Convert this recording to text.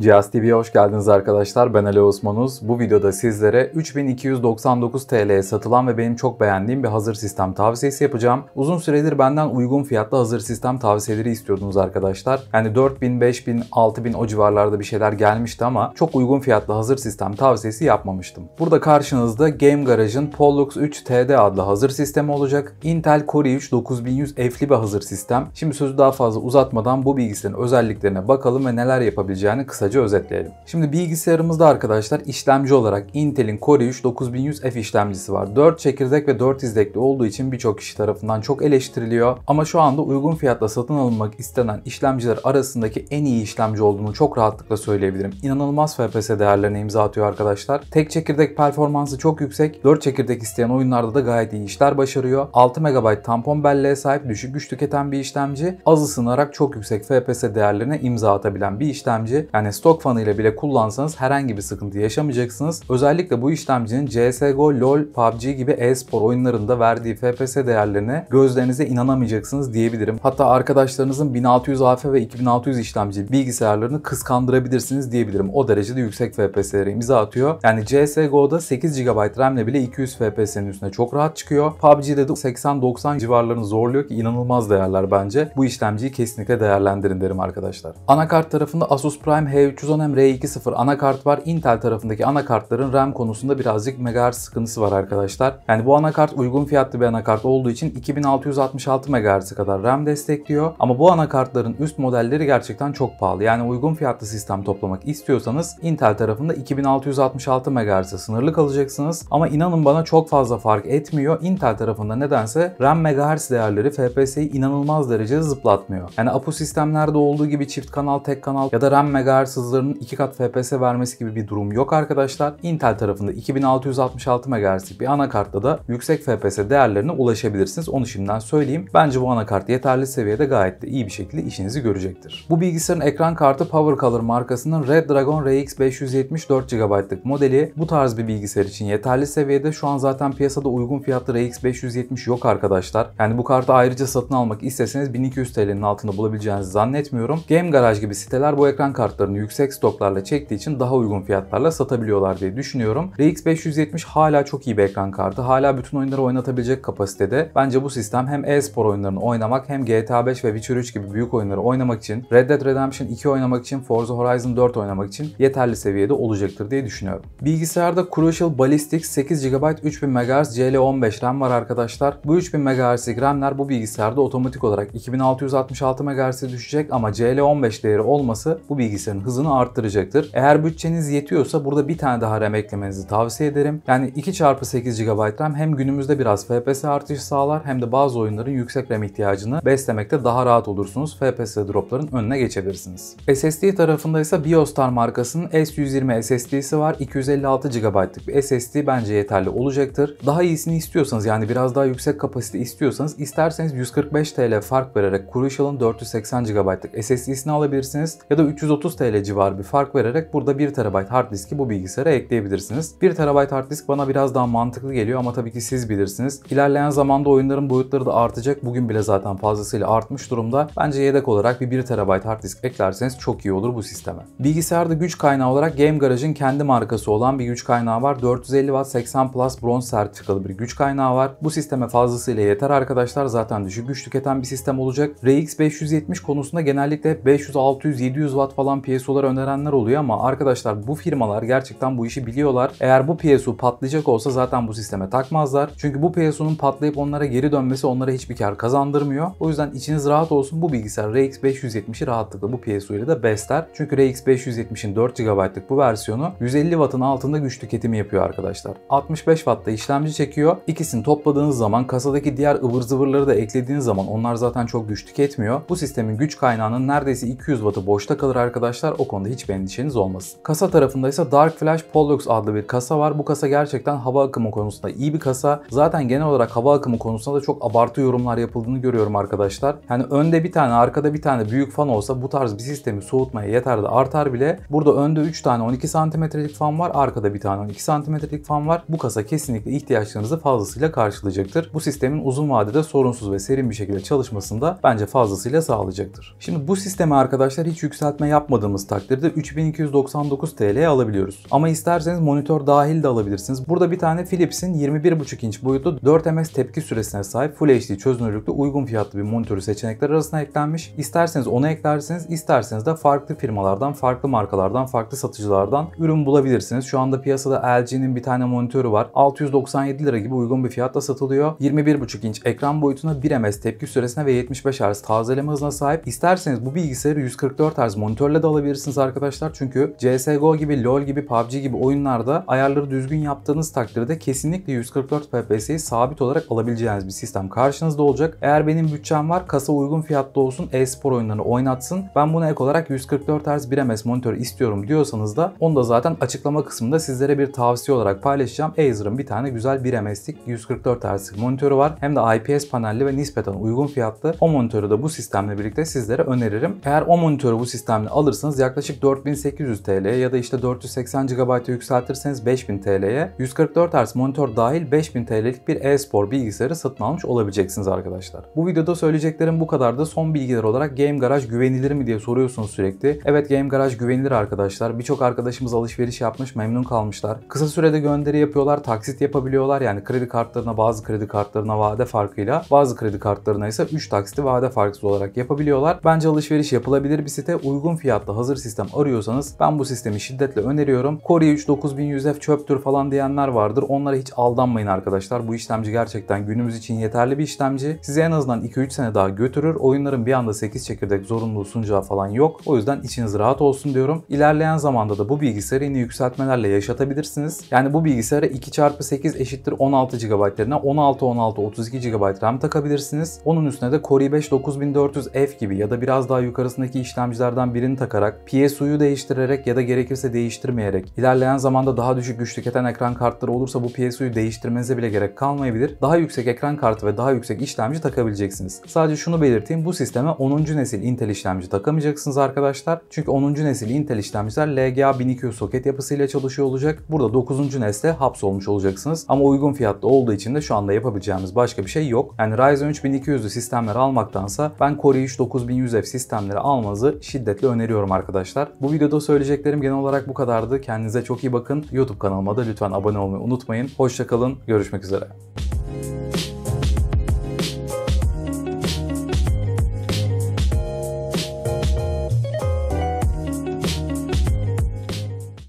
Cihaz TV'ye hoş geldiniz arkadaşlar. Ben Ali Osmanuz. Bu videoda sizlere 3299 TL'ye satılan ve benim çok beğendiğim bir hazır sistem tavsiyesi yapacağım. Uzun süredir benden uygun fiyatlı hazır sistem tavsiyeleri istiyordunuz arkadaşlar. Yani 4000, 5000, 6000 o civarlarda bir şeyler gelmişti ama çok uygun fiyatlı hazır sistem tavsiyesi yapmamıştım. Burada karşınızda Game Garage'ın Pollux 3 TD adlı hazır sistemi olacak. Intel Core i3 9100F'li bir hazır sistem. Şimdi sözü daha fazla uzatmadan bu bilgisayarın özelliklerine bakalım ve neler yapabileceğini kısa kısaca özetleyelim. Şimdi bilgisayarımızda arkadaşlar işlemci olarak Intel'in Core i3 9100F işlemcisi var. 4 çekirdek ve 4 izlekli olduğu için birçok kişi tarafından çok eleştiriliyor ama şu anda uygun fiyatla satın alınmak istenen işlemciler arasındaki en iyi işlemci olduğunu çok rahatlıkla söyleyebilirim. İnanılmaz FPS değerlerine imza atıyor arkadaşlar. Tek çekirdek performansı çok yüksek. 4 çekirdek isteyen oyunlarda da gayet iyi işler başarıyor. 6 MB tampon belleğe sahip düşük güç tüketen bir işlemci. Az ısınarak çok yüksek FPS değerlerine imza atabilen bir işlemci. Yani stok fanı ile bile kullansanız herhangi bir sıkıntı yaşamayacaksınız. Özellikle bu işlemcinin CSGO, LoL, PUBG gibi e-spor oyunlarında verdiği FPS değerlerine gözlerinize inanamayacaksınız diyebilirim. Hatta arkadaşlarınızın 1600 AF ve 2600 işlemci bilgisayarlarını kıskandırabilirsiniz diyebilirim. O derecede yüksek FPS'lere imza atıyor. Yani CSGO'da 8 GB RAM ile bile 200 FPS'nin üstüne çok rahat çıkıyor. PUBG'de de 80-90 civarlarını zorluyor ki inanılmaz değerler bence. Bu işlemciyi kesinlikle değerlendirin derim arkadaşlar. Anakart tarafında Asus Prime H r hem R2.0 anakart var. Intel tarafındaki anakartların RAM konusunda birazcık megahertz sıkıntısı var arkadaşlar. Yani bu anakart uygun fiyatlı bir anakart olduğu için 2666 MHz'e kadar RAM destekliyor. Ama bu anakartların üst modelleri gerçekten çok pahalı. Yani uygun fiyatlı sistem toplamak istiyorsanız Intel tarafında 2666 MHz'e sınırlı kalacaksınız. Ama inanın bana çok fazla fark etmiyor. Intel tarafında nedense RAM megahertz değerleri FPS'yi inanılmaz derecede zıplatmıyor. Yani APU sistemlerde olduğu gibi çift kanal, tek kanal ya da RAM megahertz sızlarının 2 kat FPS vermesi gibi bir durum yok arkadaşlar. Intel tarafında 2666 MHz'lik bir anakartla da yüksek FPS değerlerine ulaşabilirsiniz. Onu şimdiden söyleyeyim. Bence bu anakart yeterli seviyede gayet de iyi bir şekilde işinizi görecektir. Bu bilgisayarın ekran kartı PowerColor Color Red Dragon RX 570 4 GB'lık modeli bu tarz bir bilgisayar için yeterli seviyede. Şu an zaten piyasada uygun fiyatlı RX 570 yok arkadaşlar. Yani bu kartı ayrıca satın almak isteseniz 1200 TL'nin altında bulabileceğinizi zannetmiyorum. Game Garage gibi siteler bu ekran kartlarını yüksek stoklarla çektiği için daha uygun fiyatlarla satabiliyorlar diye düşünüyorum. RX 570 hala çok iyi bir ekran kartı. Hala bütün oyunları oynatabilecek kapasitede. Bence bu sistem hem e-spor oyunlarını oynamak hem GTA 5 ve Witcher 3 gibi büyük oyunları oynamak için, Red Dead Redemption 2 oynamak için, Forza Horizon 4 oynamak için yeterli seviyede olacaktır diye düşünüyorum. Bilgisayarda Crucial Ballistics 8 GB 3000 MHz CL15 RAM var arkadaşlar. Bu 3000 MHz'lik RAM'ler bu bilgisayarda otomatik olarak 2666 MHz'e düşecek ama CL15 değeri olması bu bilgisayarın hızını arttıracaktır. Eğer bütçeniz yetiyorsa burada bir tane daha RAM eklemenizi tavsiye ederim. Yani 2x8 GB RAM hem günümüzde biraz FPS artışı sağlar hem de bazı oyunların yüksek RAM ihtiyacını beslemekte daha rahat olursunuz. FPS dropların önüne geçebilirsiniz. SSD tarafında ise Biostar markasının S120 SSD'si var. 256 GB'lık bir SSD bence yeterli olacaktır. Daha iyisini istiyorsanız yani biraz daha yüksek kapasite istiyorsanız isterseniz 145 TL fark vererek Crucial'ın 480 GB'lık SSD'sini alabilirsiniz ya da 330 TL TL civarı bir fark vererek burada 1 TB hard diski bu bilgisayara ekleyebilirsiniz. 1 TB hard disk bana biraz daha mantıklı geliyor ama tabii ki siz bilirsiniz. İlerleyen zamanda oyunların boyutları da artacak. Bugün bile zaten fazlasıyla artmış durumda. Bence yedek olarak bir 1 TB hard disk eklerseniz çok iyi olur bu sisteme. Bilgisayarda güç kaynağı olarak Game Garage'ın kendi markası olan bir güç kaynağı var. 450 Watt 80 Plus bronz sertifikalı bir güç kaynağı var. Bu sisteme fazlasıyla yeter arkadaşlar. Zaten düşük güç tüketen bir sistem olacak. RX 570 konusunda genellikle 500, 600, 700 Watt falan PS PSU'lar önerenler oluyor ama arkadaşlar bu firmalar gerçekten bu işi biliyorlar. Eğer bu PSU patlayacak olsa zaten bu sisteme takmazlar. Çünkü bu PSU'nun patlayıp onlara geri dönmesi onlara hiçbir kar kazandırmıyor. O yüzden içiniz rahat olsun bu bilgisayar RX 570'i rahatlıkla bu PSU ile de besler. Çünkü RX 570'in 4 GB'lık bu versiyonu 150 Watt'ın altında güç tüketimi yapıyor arkadaşlar. 65 Watt'ta işlemci çekiyor. İkisini topladığınız zaman kasadaki diğer ıvır zıvırları da eklediğiniz zaman onlar zaten çok güç tüketmiyor. Bu sistemin güç kaynağının neredeyse 200 Watt'ı boşta kalır arkadaşlar o konuda hiçbir endişeniz olmasın. Kasa tarafında ise Dark Flash Pollux adlı bir kasa var. Bu kasa gerçekten hava akımı konusunda iyi bir kasa. Zaten genel olarak hava akımı konusunda da çok abartı yorumlar yapıldığını görüyorum arkadaşlar. Yani önde bir tane arkada bir tane büyük fan olsa bu tarz bir sistemi soğutmaya yeter de artar bile. Burada önde 3 tane 12 santimetrelik fan var. Arkada bir tane 12 santimetrelik fan var. Bu kasa kesinlikle ihtiyaçlarınızı fazlasıyla karşılayacaktır. Bu sistemin uzun vadede sorunsuz ve serin bir şekilde çalışmasında bence fazlasıyla sağlayacaktır. Şimdi bu sisteme arkadaşlar hiç yükseltme yapmadığımız takdirde 3299 TL'ye alabiliyoruz. Ama isterseniz monitör dahil de alabilirsiniz. Burada bir tane Philips'in 21.5 inç boyutlu 4 ms tepki süresine sahip Full HD çözünürlüklü uygun fiyatlı bir monitörü seçenekler arasına eklenmiş. İsterseniz onu eklersiniz, isterseniz de farklı firmalardan, farklı markalardan, farklı satıcılardan ürün bulabilirsiniz. Şu anda piyasada LG'nin bir tane monitörü var. 697 lira gibi uygun bir fiyatla satılıyor. 21.5 inç ekran boyutuna 1 ms tepki süresine ve 75 Hz tazeleme hızına sahip. İsterseniz bu bilgisayarı 144 Hz monitörle de alabilirsiniz yapabilirsiniz arkadaşlar. Çünkü CSGO gibi, LoL gibi, PUBG gibi oyunlarda ayarları düzgün yaptığınız takdirde kesinlikle 144 FPS'yi sabit olarak alabileceğiniz bir sistem karşınızda olacak. Eğer benim bütçem var kasa uygun fiyatlı olsun e-spor oyunlarını oynatsın. Ben buna ek olarak 144 Hz 1ms monitör istiyorum diyorsanız da onu da zaten açıklama kısmında sizlere bir tavsiye olarak paylaşacağım. Acer'ın bir tane güzel 1ms'lik 144 Hz monitörü var. Hem de IPS panelli ve nispeten uygun fiyatlı. O monitörü de bu sistemle birlikte sizlere öneririm. Eğer o monitörü bu sistemle alırsanız yaklaşık 4800 TL'ye ya da işte 480 GB'ı yükseltirseniz 5000 TL'ye 144 Hz monitör dahil 5000 TL'lik bir e-spor bilgisayarı satın almış olabileceksiniz arkadaşlar. Bu videoda söyleyeceklerim bu kadar da son bilgiler olarak Game Garage güvenilir mi diye soruyorsunuz sürekli. Evet Game Garage güvenilir arkadaşlar. Birçok arkadaşımız alışveriş yapmış memnun kalmışlar. Kısa sürede gönderi yapıyorlar, taksit yapabiliyorlar yani kredi kartlarına bazı kredi kartlarına vade farkıyla bazı kredi kartlarına ise 3 taksiti vade farksız olarak yapabiliyorlar. Bence alışveriş yapılabilir bir site uygun fiyatta hazır hazır sistem arıyorsanız ben bu sistemi şiddetle öneriyorum. Core i3 9100F çöptür falan diyenler vardır. Onlara hiç aldanmayın arkadaşlar. Bu işlemci gerçekten günümüz için yeterli bir işlemci. Size en azından 2-3 sene daha götürür. Oyunların bir anda 8 çekirdek zorunlu sunacağı falan yok. O yüzden içiniz rahat olsun diyorum. İlerleyen zamanda da bu bilgisayarı yine yükseltmelerle yaşatabilirsiniz. Yani bu bilgisayara 2x8 eşittir 16 GB yerine 16 16 32 GB RAM takabilirsiniz. Onun üstüne de Core i5 9400F gibi ya da biraz daha yukarısındaki işlemcilerden birini takarak PSU'yu değiştirerek ya da gerekirse değiştirmeyerek ilerleyen zamanda daha düşük güç tüketen ekran kartları olursa bu PSU'yu değiştirmenize bile gerek kalmayabilir. Daha yüksek ekran kartı ve daha yüksek işlemci takabileceksiniz. Sadece şunu belirteyim bu sisteme 10. nesil Intel işlemci takamayacaksınız arkadaşlar. Çünkü 10. nesil Intel işlemciler LGA 1200 soket yapısıyla çalışıyor olacak. Burada 9. nesle hapsolmuş olacaksınız. Ama uygun fiyatta olduğu için de şu anda yapabileceğimiz başka bir şey yok. Yani Ryzen 3 1200'lü sistemleri almaktansa ben Core i3 9100F sistemleri almanızı şiddetle öneriyorum arkadaşlar arkadaşlar. Bu videoda söyleyeceklerim genel olarak bu kadardı. Kendinize çok iyi bakın. YouTube kanalıma da lütfen abone olmayı unutmayın. Hoşçakalın. Görüşmek üzere.